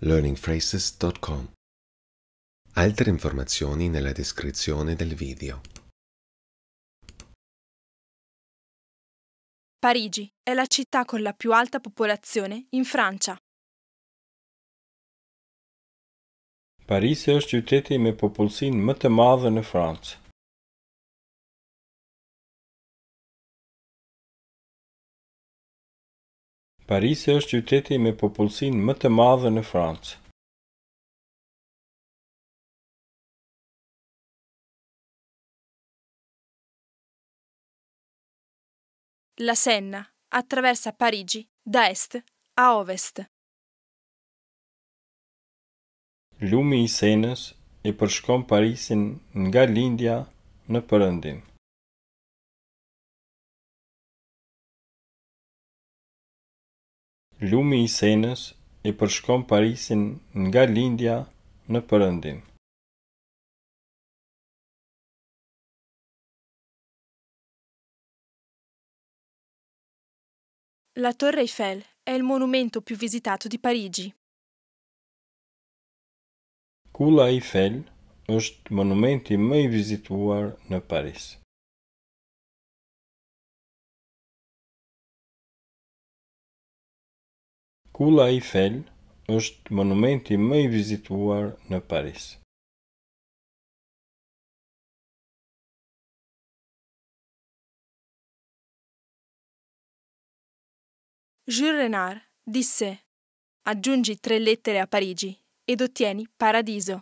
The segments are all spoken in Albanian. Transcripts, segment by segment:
learningphrases.com. Altre informazioni nella descrizione del video. Parigi è la città con la più alta popolazione in Francia. Paris është qyteti me popullsinë më të madhe në Francë. Paris është qyteti me popullsin më të madhe në Francë. La Senna attraversa Parigi da est a ovest. Lumi i Senës e përshkon Parisin nga Lindja në Perëndim. Lumi i senës e përshkom Parisin nga lindja në përëndin. La Torre Eiffel è il monumento più visitato di Parigi. Kula Eiffel është monumenti më i vizituar në Paris. Kula Eiffel është monumenti më i vizituar në Paris. Jules Renard disse: Aggiungi tre lettere a Parigi ed ottieni paradiso.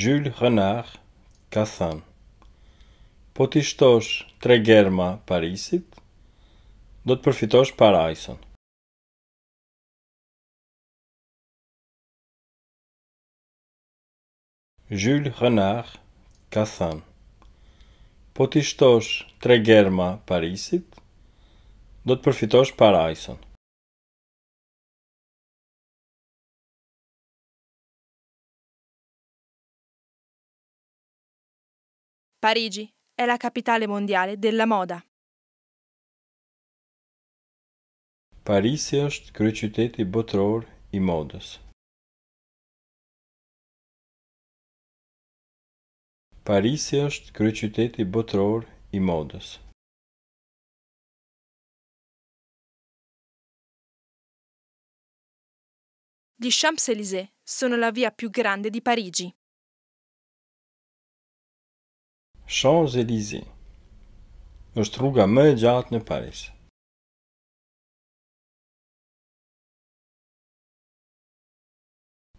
Jules Renard ka thënë: Po ti shtosh tre germa Parisit, do të përfitosh para ajson. Jules Renard ka thënë Po të ishtosh tre germa Parisit, do të përfitosh para ajson. Parigi è la capitale mondiale della moda. Parisi është kryeqyteti botëror i modës. Parisi është kryeqyteti botëror i modës. Gli Champs-Élysées sono la via più grande di Parigi. Champs-Élysées është rruga më e gjatë në Parisë.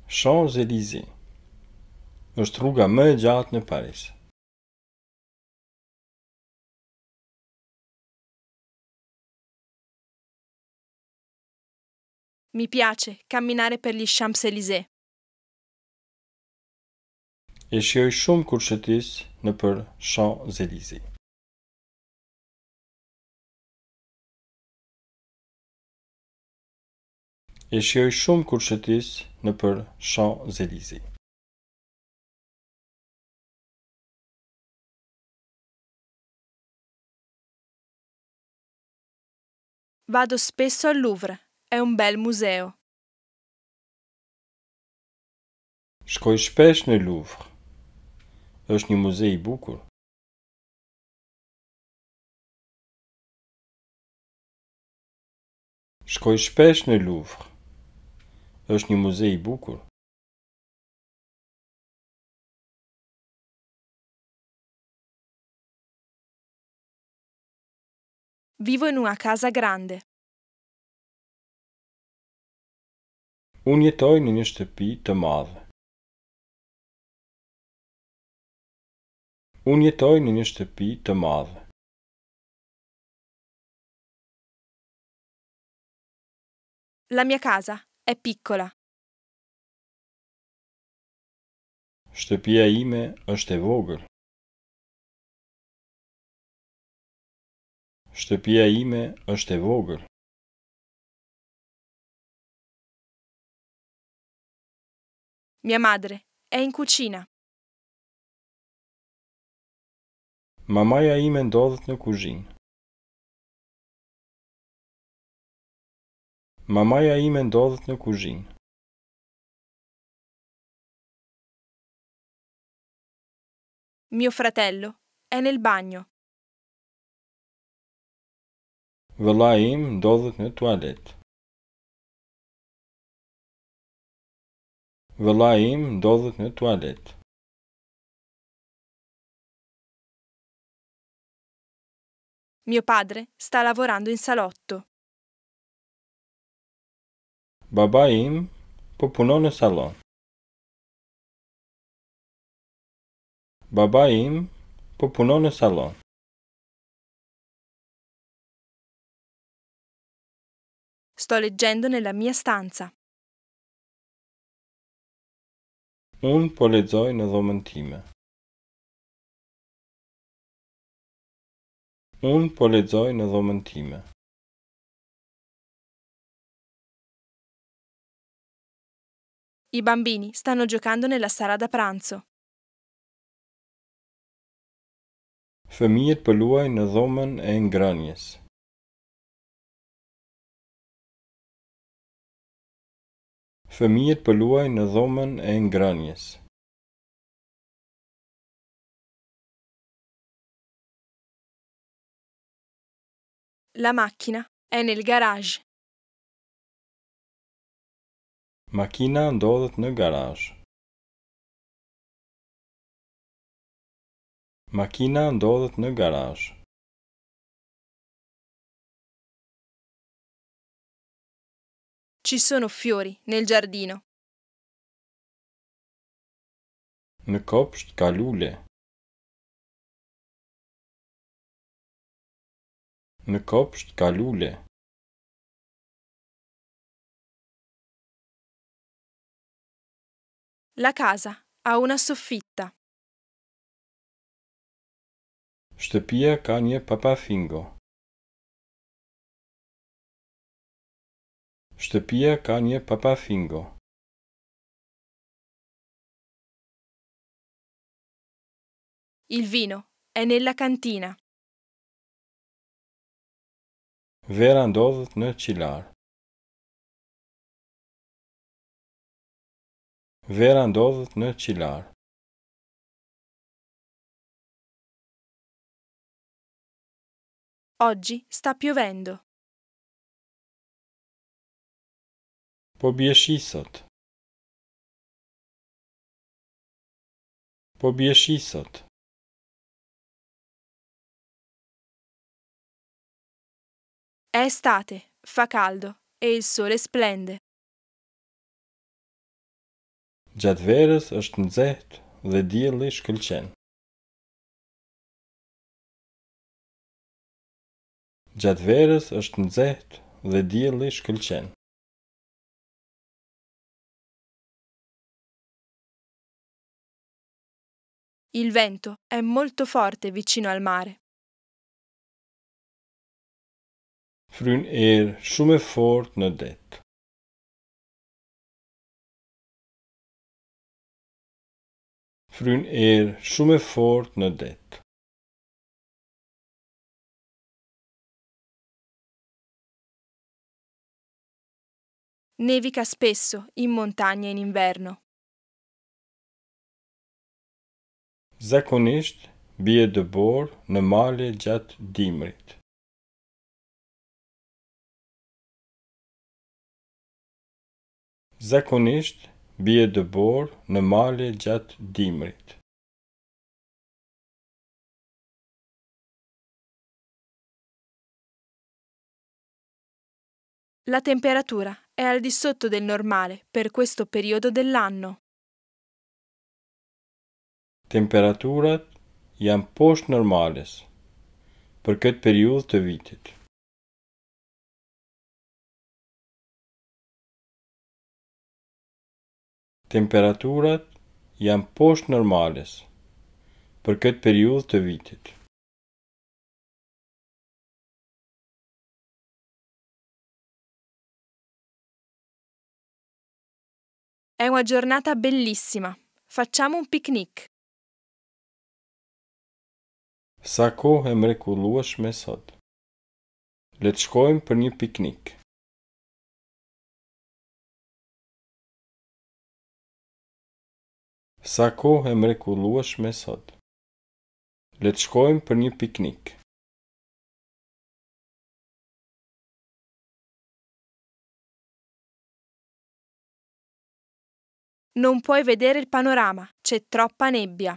Champs-Élysées është rruga më e gjatë në Paris. Mi piace camminare per gli Champs-Élysées. E shioj shumë kur shëtis në për Champs-Élysées. e shioj shumë kur shëtis në për shan zelizi. Vado spesso al Louvre, è un bel museo. Shkoj shpesh në Louvre. Është një muze i bukur. Shkoj shpesh në Louvre është një muze i bukur. Vivo në a casa grande. Unë jetoj në një shtëpi të madhe. Unë jetoj në një shtëpi të madhe. La mia casa e pikkola. Shtëpia ime është e vogër. Shtëpia ime është e vogër. Mia madre e in cucina. Mamaja ime ndodhët në kuzhinë. Mamaja ime ndodhet në kuzhinë. Mio fratello è nel bagno. Vëllai im ndodhet në tualet. Vëllai im ndodhet në tualet. Mio padre sta lavorando in salotto. בבאים פופונון סלון בבאים פופונון salon. Sto leggendo nella mia stanza. Un po polizoi në dhomën time. Un po lexoj në dhomën time. I bambini stanno giocando nella sala da pranzo. فمية بلوى نظاما ان جرانيس فمية بلوى نظاما ان جرانيس La macchina è nel garage. Makina ndodhet në garazh. Makina ndodhet në garazh. Ci sono fiori nel giardino. Në kopsht ka lule. Në kopsht ka lule. La casa ha una soffitta. Shtëpia ka një papafingo. Shtëpia ka një papafingo. Il vino è nella cantina. Vera ndodhët në qilarë. vera ndodhët në Qilar. Oggi sta piovendo. Po bie shi sot. Po bie shi sot. È estate, fa caldo e il sole splende. gjatë verës është nëzeht dhe djeli shkëlqen. Gjatë verës është nëzeht dhe djeli shkëlqen. Il vento è molto forte vicino al mare. Frun er shumë fort në det. Frynë erë shumë e fort në det. ka spesso in montagna in inverno. Zakonisht bie dë borë në male gjatë dimrit. Zakonisht dë borë në gjatë dimrit bie dë borë në male gjatë dimrit. La temperatura è al di sotto del normale per questo periodo dell'anno. Temperaturat janë poshtë normales për këtë periudhë të vitit. temperaturat janë poshtë normales për këtë periudhë të vitit. È una giornata bellissima. Facciamo un picnic. Sa kohë e mrekullueshme sot. Le të shkojmë për një piknik. Sa kohë e mrekulluash me sot? Le të shkojmë për një piknik. Non puoi vedere il panorama, c'è troppa nebbia.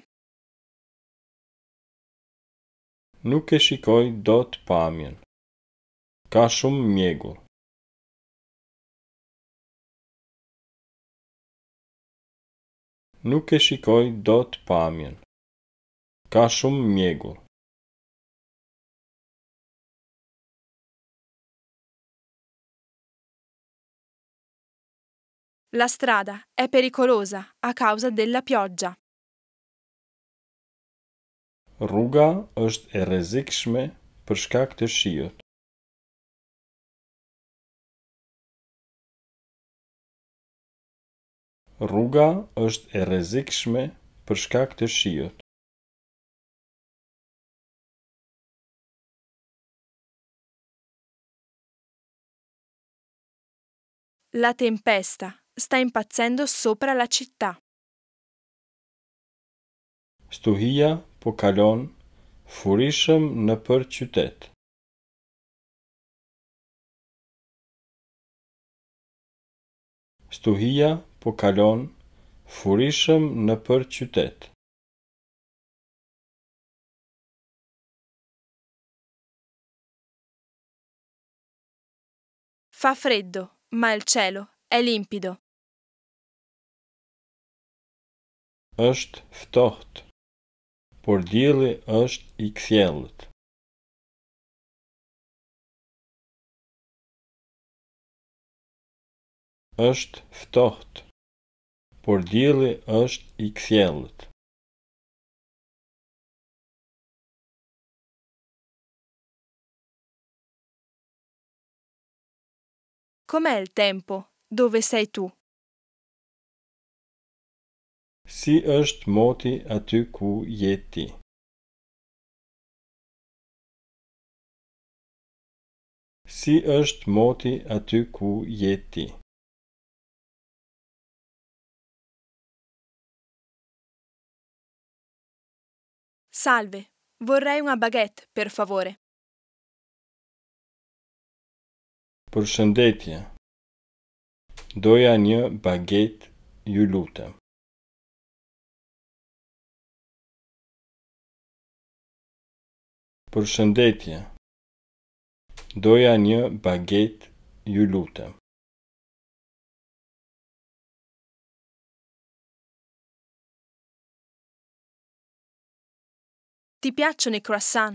Nuk e shikoj dot pamjen. Ka shumë mjegull. nuk e shikoj do të pamjen. Ka shumë mjegull. La strada e perikorosa a causa della pioggia. Rruga është e rrezikshme për shkak të shiut. Rruga është e rrezikshme për shkak të shiut. La tempesta sta impazzendo sopra la città. Stuhia po kalon furishëm në për qytet. Stuhia po kalon furishëm në për qytet. Fa freddo, ma il cielo è limpido. Është ftohtë, por dielli është i kthjellët. është ftohtë Por djeli është i kthjellët. Com'è il tempo? Dove sei tu? Si është moti aty ku jeti? Si është moti aty ku jeti? Salve, vorrei una baguette, per favore. Për shëndetje, doja një baguette ju lutëm. Për shëndetje, doja një baguette ju lutëm. Ti piacciono i croissant?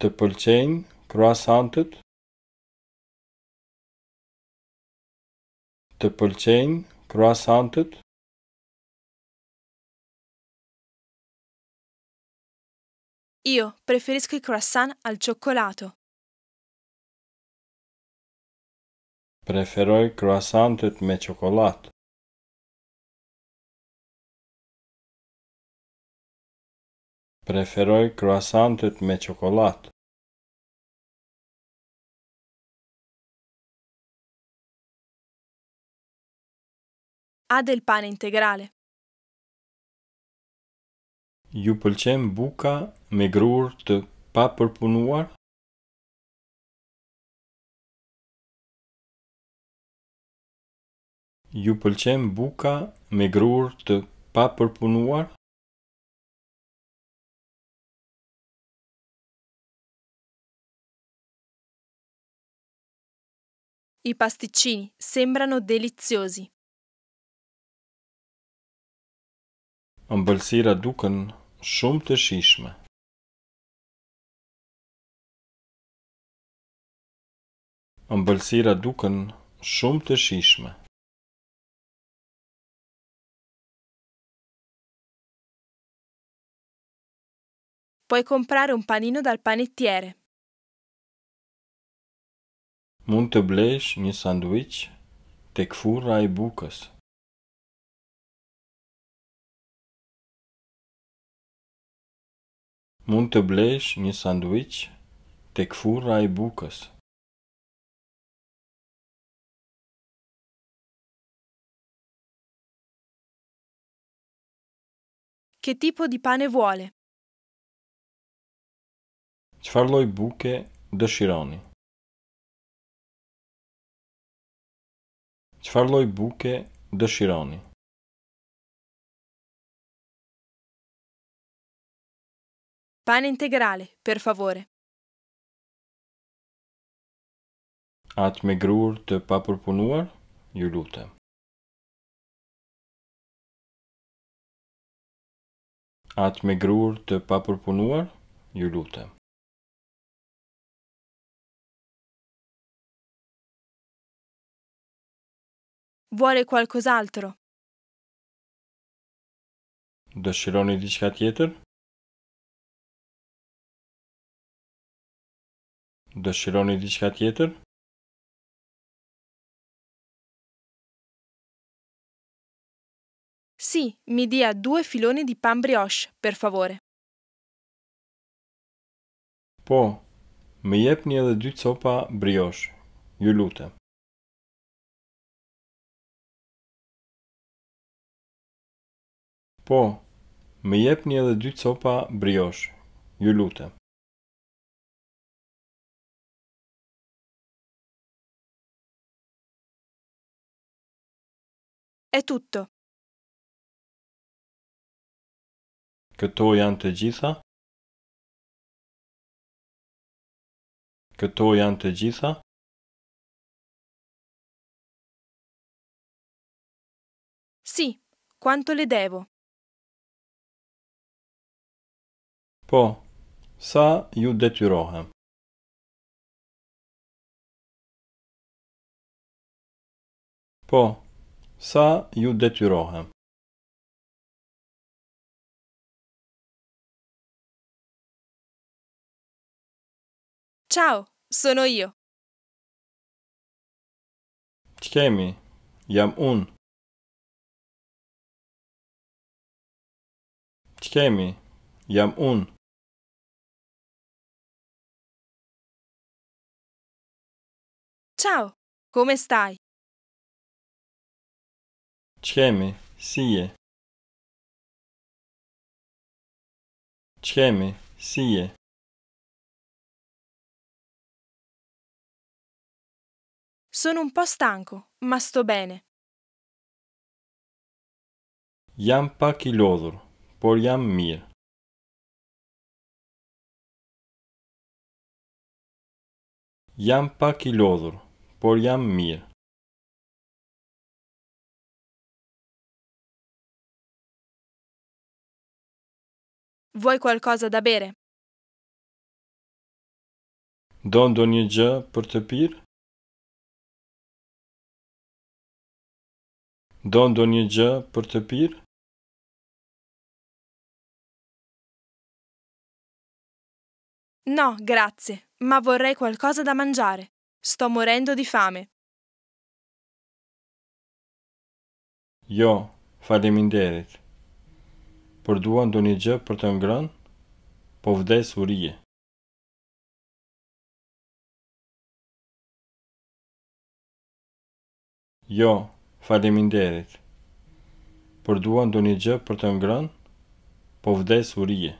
Të pëlqejnë croissantët? Të pëlqejnë croissantët? Io preferisco i croissant al cioccolato. Preferoj croissantet me cioccolat. Preferoj kruasantët me qokolat. A del pane integrale. Ju pëlqem buka me grur të pa përpunuar? Ju pëlqem buka me grur të pa përpunuar? I pasticcini sembrano deliziosi. Ëmbëlsira duken shumë të shishme. Ëmbëlsira duken shumë të shishme. Puoi comprare un panino dal panettiere. Mund të blesh një sandwich të këfura i bukës. Mund të blesh një sandwich të këfura i bukës. Që tipo di pane vuole? Çfarë lloj buke dëshironi? Qëfar loj buke dëshironi? Pane integrale, per favore. Atë me grur të papërpunuar, ju lutem. Atë me grur të papërpunuar, ju lutem. Vuole qualcos'altro? Dëshironi diçka tjetër? Dëshironi diçka tjetër? Si, mi dia due filoni di pan brioche, per favore. Po, mi jepni edhe dy copa brioche. Ju lutem. Po, më jep një edhe dy copa brioche. ju lutem. E tutto. Këto janë të gjitha? Këto janë të gjitha? Si, quanto le devo? Po, sa ju detyrohem. Po, sa ju detyrohem. Ciao, sono io. Chi chiami? Jam un. Chi chiami? Jam un. Ciao, come stai? Cieme, sie. Cieme, sie. Sono un po' stanco, ma sto bene. Jam pak i lodhur, por jam mirë. Jam pak i lodhur, por jam mirë. Vuoi qualcosa da bere? Don do një gjë për të pirë? Don do një gjë për të pirë? No, grazie, ma vorrei qualcosa da mangiare. Sto morendo di fame. Jo, faleminderit. Por duan do një gjë për të ngrën, po vdes urije. Jo, faleminderit. Por duan do një gjë për të ngrën, po vdes urije.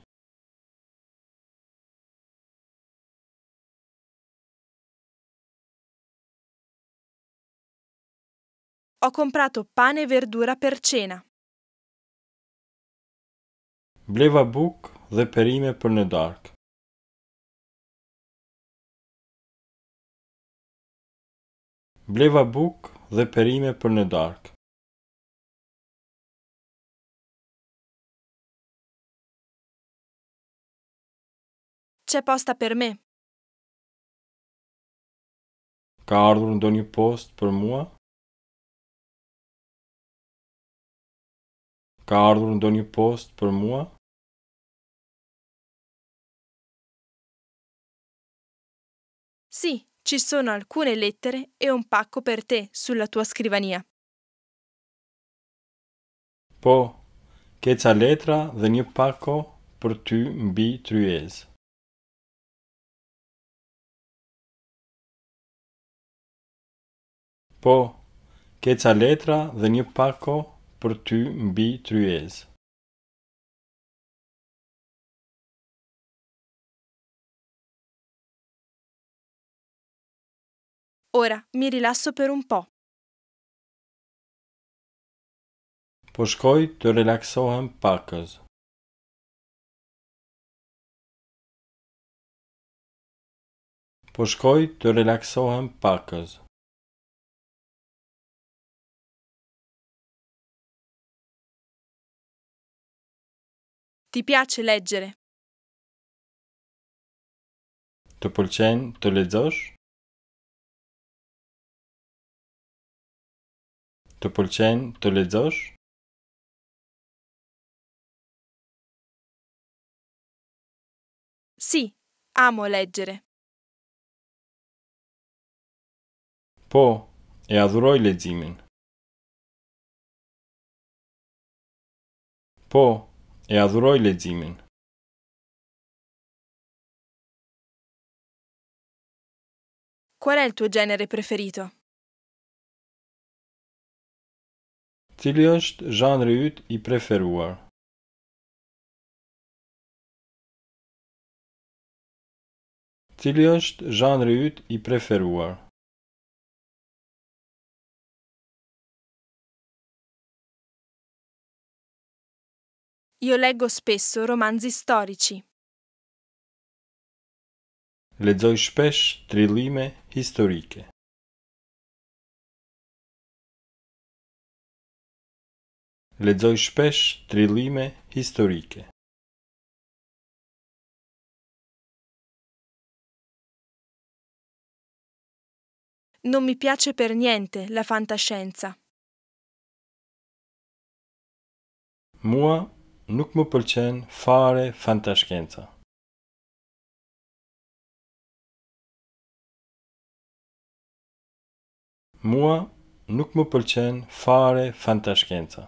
ho comprato pane e verdura per cena. Bleva buk dhe perime për në dark. Bleva buk dhe perime për në dark. Qe posta për me? Ka ardhur ndonjë post për mua? Ka ardhur ndo një post për mua? Si, ci sono alcune lettere e un pacco per te sulla tua scrivania. Po, ke ca letra dhe një pako për ty mbi tryez. Po, ke ca letra dhe një pako për ty mbi tryez për ty mbi tryez. Ora, mi rilasso për un po. Po shkoj të relaksohem pakës. Po shkoj të relaksohem pakës. Ti piace leggere? Të pëlqen të lexosh? Të pëlqen të lexosh? Sì, amo leggere. Po, e adhuroj leximin. Po, e adhuroj leximin. Qual è il tuo genere preferito? Cili është zhanri yt i preferuar? Cili është zhanri yt i preferuar? Io leggo spesso romanzi storici. Ledzoj shpesh trilime historike. Ledzoj shpesh trilime historiche. Non mi piace per niente la fantascienza. Mua nuk më pëlqen fare fantashkenca. Mua nuk më pëlqen fare fantashkenca.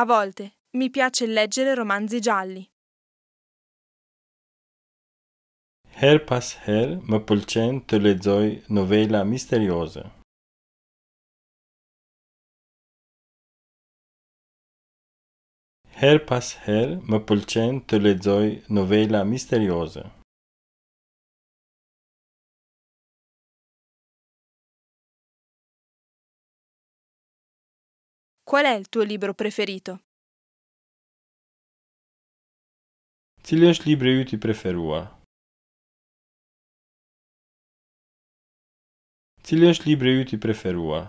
A volte mi piace leggere romanzi gialli. Her pas her më pëlqen të lexoj novela misterioze. Her pas her më pëlqen të lexoj novela misterioze. Qual è il tuo libro preferito? Cili është libri yt i preferuar? Ciljaš livreul ti preferua.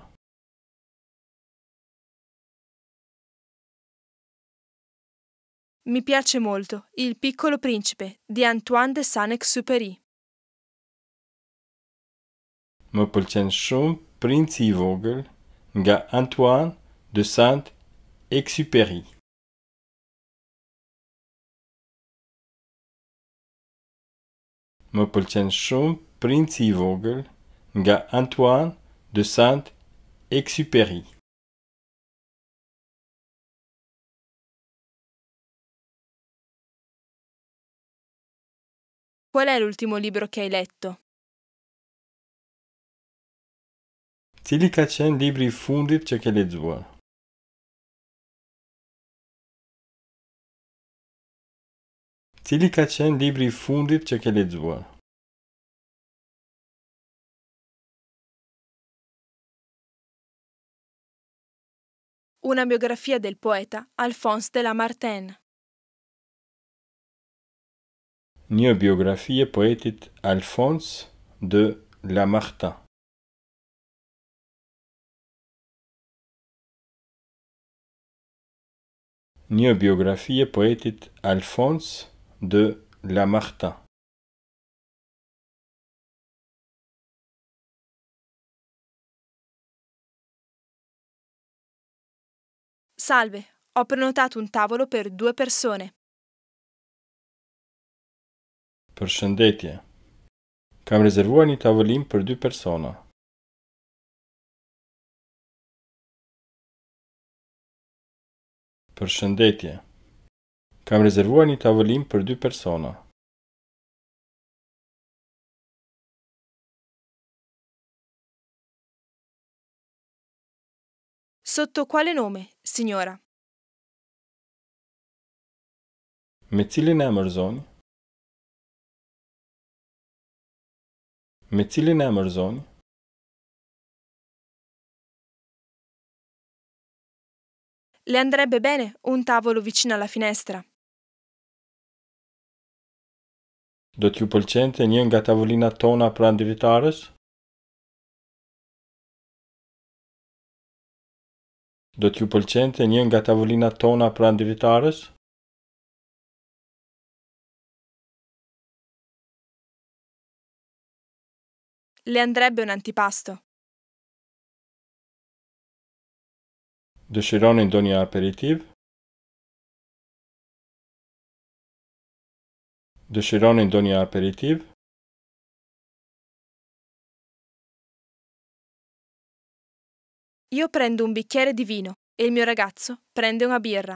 Mi piace molto Il piccolo principe di Antoine de Saint-Exupéry. Më pëlqen shumë Princi i vogël nga Antoine de Saint-Exupéry. Më pëlqen shumë Princi i vogël Nga Antoine de Saint-Exupéry. Qual è l'ultimo libro che hai letto? Tilikachen libri fundit cekeledzua. Tilikachen libri fundit cekeledzua. Une biographie del poeta Alphonse de Lamartine. Une biographie poétique poetit Alphonse de Lamartine. Une biographie poétique poetit Alphonse de Lamartine. Salve, ho prenotato un tavolo per due persone. Për shëndetje. Kam rezervuar një tavolin për dy persona. Për shëndetje. Kam rezervuar një tavolin për dy persona. sotto quale nome, signora? Me cilin e mërzon? Me cilin e mërzoni? Le andrebbe bene un tavolo vicino alla finestra. Do t'ju pëlqente një nga tavolinat tona pranë dritares? do t'ju pëlqente një nga tavolinat tona pra ndivitarës? Le andrebbe un antipasto. Dëshironi ndo një aperitiv? Dëshironi ndo një aperitiv? aperitiv? Io prendo un bicchiere di vino e il mio ragazzo prende una birra.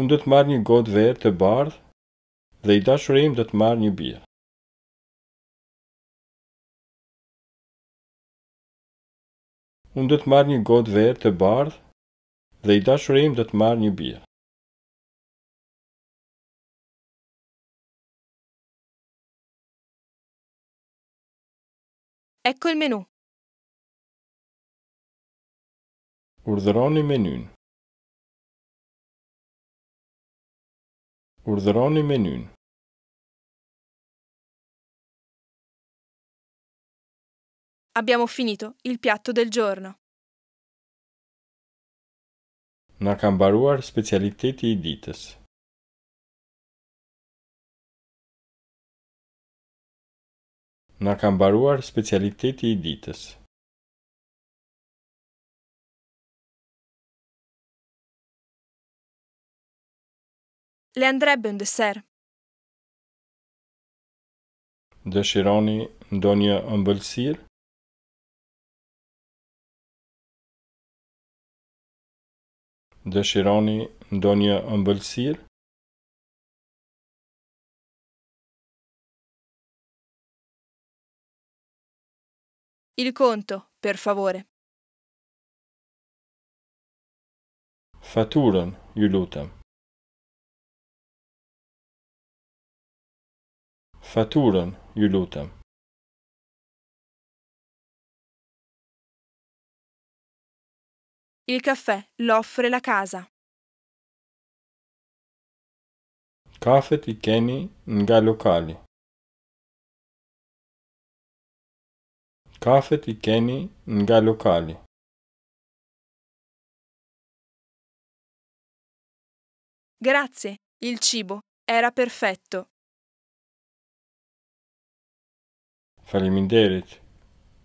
Un do të marr një gotë verë të bardh dhe i dashuri im do të marr një birrë. Un do të marr një gotë verë të bardh dhe i dashuri im do të marr një birrë. Ecco il menù. Urdhëroni menyn. Urdhëroni menyn. Abbiamo finito il piatto del giorno. Na kam baruar specialiteti i ditës. Në kam baruar specialiteti i ditës. Le ndre bëndë ser. Dëshironi ndonjë në Dëshironi ndonjë në Il conto, per favore. Faturon, Juluta. Faturon, Juluta. Il caffè l'offre la casa. Κάθετη καίνη νγα λοκάλι. Kafet i keni nga lokali. Grazie, il cibo era perfetto. Faleminderit.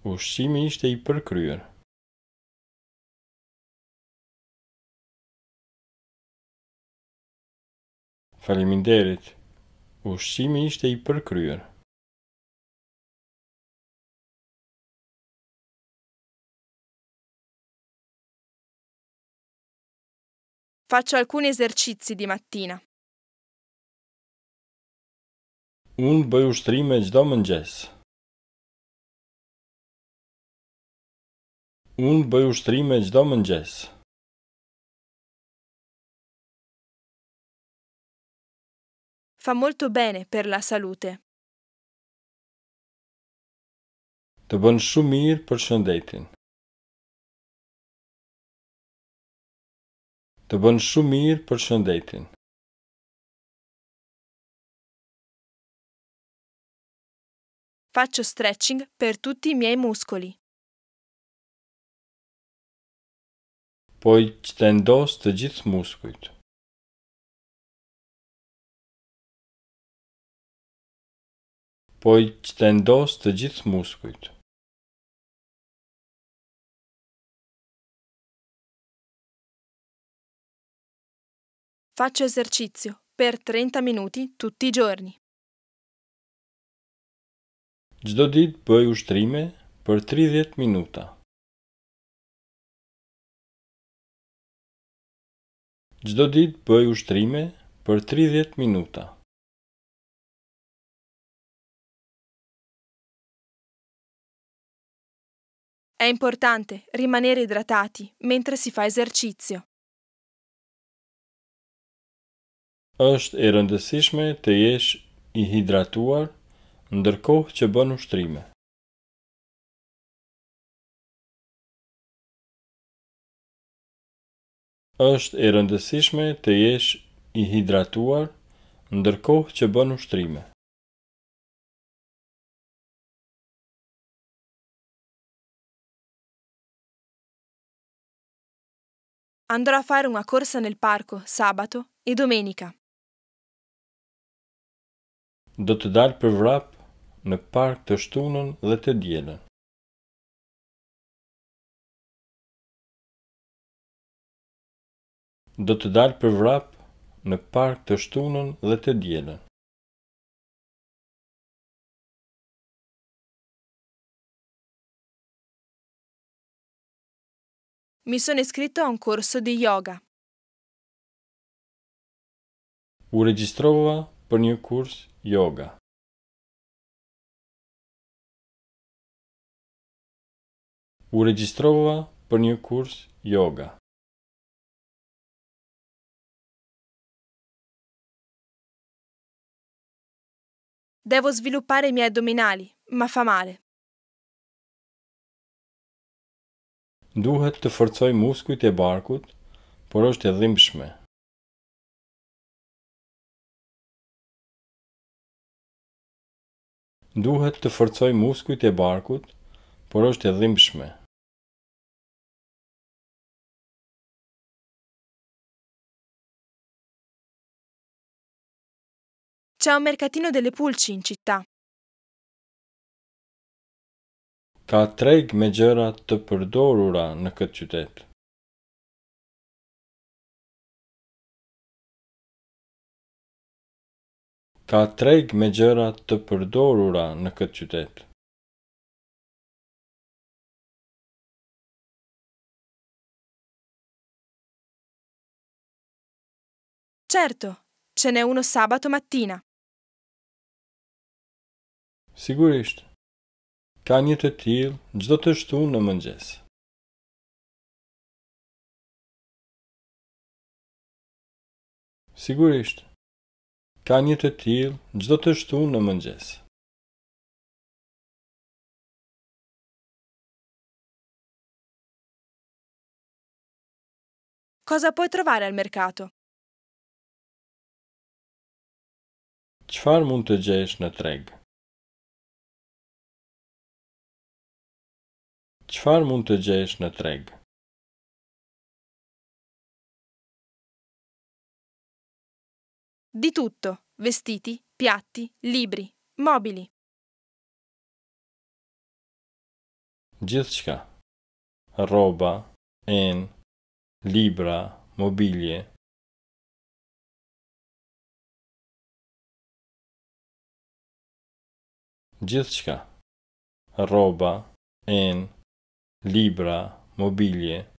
Ushqimi ishte i përkryer. Faleminderit. Ushqimi ishte i përkryer. faccio alcuni esercizi di mattina. Un bëj ushtrime çdo mëngjes. Un bëj ushtrime çdo mëngjes. Fa molto bene per la salute. Të bën shumë mirë për shëndetin. të bënë shumë mirë për shëndetin. Faccio stretching per tutti po i miei muscoli. Poi stendo të gjithë muskujt. Poi stendo të gjithë muskujt. Faccio esercizio per 30 minuti tutti i giorni. Gjdo dit bëj ushtrime për 30 minuta. Gjdo dit bëj ushtrime për 30 minuta. È importante rimanere idratati mentre si fa esercizio. është e rëndësishme të jesh i hidratuar ndërkohë që bën ushtrime. Është e rëndësishme të jesh i hidratuar ndërkohë që bën ushtrime. Andrò a fare una corsa nel parco sabato e domenica do të dalë për vrap në park të shtunën dhe të djene. Do të dalë për vrap në park të shtunën dhe të djene. Mi sono iscritto skrito në kursë di yoga. U registrova për një kurs yoga U regjistrova për një kurs yoga Devo sviluppare i miei addominali ma fa male Duhet të forcoj muskujt e barkut por është e dhimbshme duhet të forcoj muskujt e barkut, por është e dhimbshme. C'è un mercatino delle pulci in città. Ka treg me gjëra të përdorura në këtë qytetë. ka treg me gjëra të përdorura në këtë qytet. Certo, ce n'è uno sabato mattina. Sigurisht. Ka një të tillë çdo të shtunë në mëngjes. Sigurisht ka një të tilë gjdo të shtu në mëngjes. Cosa puoi trovare al mercato? Qfar mund të gjesh në treg? Qfar mund të gjesh në treg? Di tutto, vestiti, piatti, libri, mobili. Dziecka, roba, en, libra, mobilie. Dziecka, roba, en, libra, mobilie.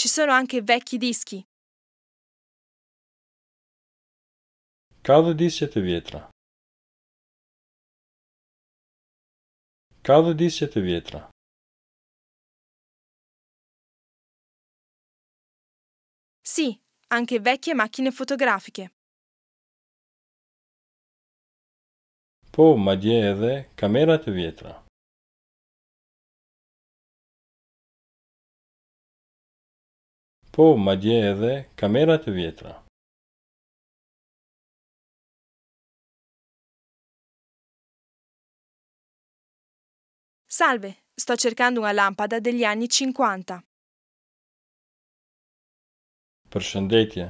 Ci sono anche vecchi dischi. Cade di sette pietra. Cade di sette pietra. Sì, anche vecchie macchine fotografiche. Po, ma diede camera di pietra. po dje edhe kamerat e vjetra. Salve, sto cercando una lampada degli anni 50. Përshëndetje.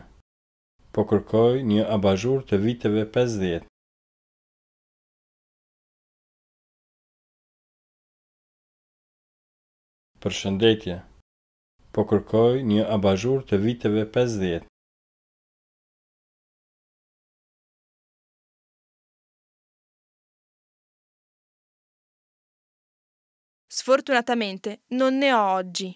Po kërkoj një abazhur të viteve 50. Përshëndetje. Po kërkoj një abazhur të viteve 50 Sfortunatamente non ne ho oggi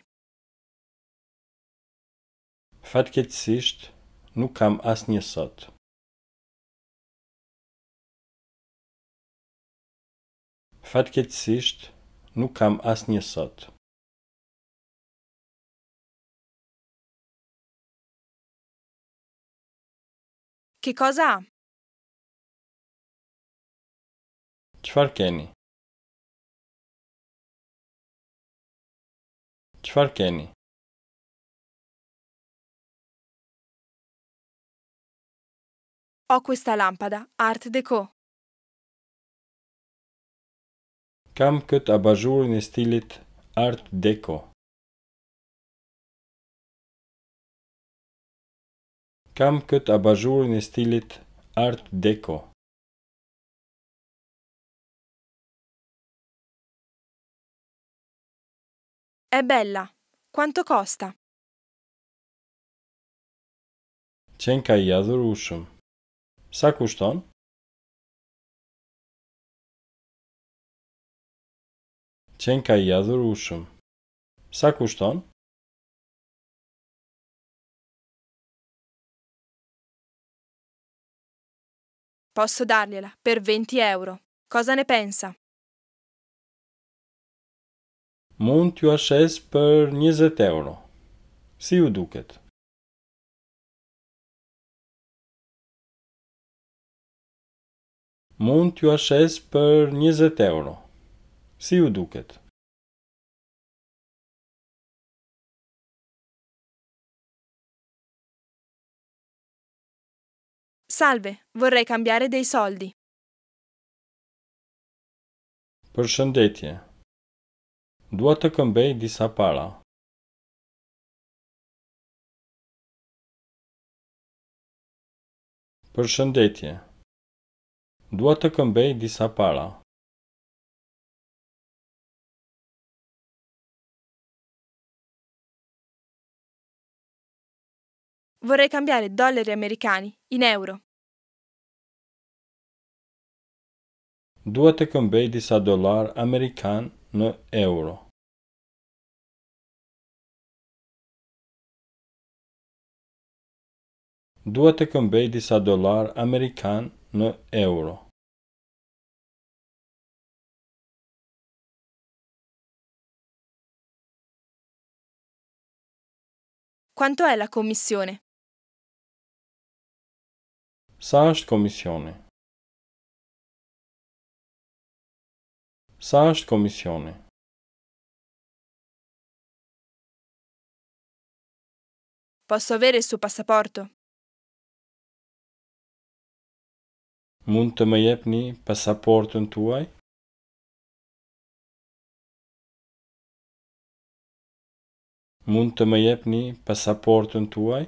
Fatket sist nuk kam asnjë sot Fatket sist nuk kam asnjë sot Che cosa ha? Çfarkenni. Çfarkenni. Ho questa lampada Art Deco. Kam këtë abajur në stilit Art Deco. kam këtë abazhurin e stilit Art Deco. E bella, quanto costa? Qen ka i adhur Sa kushton? Qen ka i adhur Sa kushton? i posso dargliela per 20 euro. Cosa ne pensa? Mund t'ju ashes për 20 euro. Si ju duket? Mund t'ju ashes për 20 euro. Si ju duket? Salve, vorrei cambiare dei soldi. Përshëndetje. Dua të këmbej disa para. Përshëndetje. Dua të këmbej disa para. Vorrei cambiare dollari americani in euro. duhet të këmbej disa dolar Amerikan në euro. Duhet të këmbej disa dolar Amerikan në euro. Quanto è la commissione? Sa është komisione? Sa është komisioni? Posso avere il suo passaporto? Mund të më jepni pasaportën tuaj? Mund të më jepni pasaportën tuaj?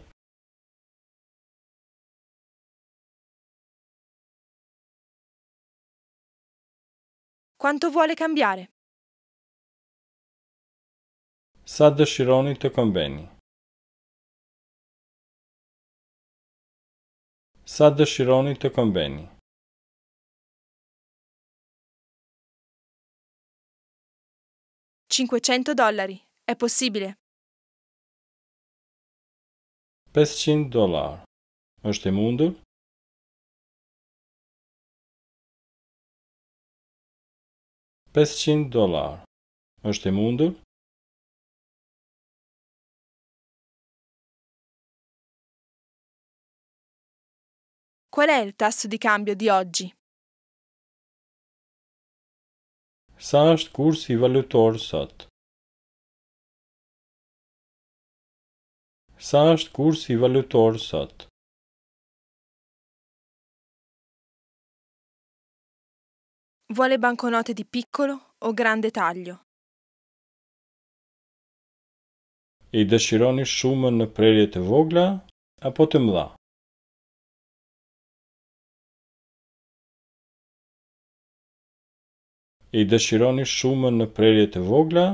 quanto vuole cambiare. Sa dëshironi të këmbeni? Sa dëshironi të këmbeni? Cinquecento dollari, è possibile. Pescin dollar, është e mundur? 500 dolar. është e mundur? Qual è il tasso di cambio di oggi? Sa është kurs i valutor sot? Sa është kurs i valutor sot? Vuole banconote di piccolo o grande taglio? I dëshironi shumë në prerje të vogla apo të mëdha? I dëshironi shumë në prerje të vogla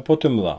apo të mëdha?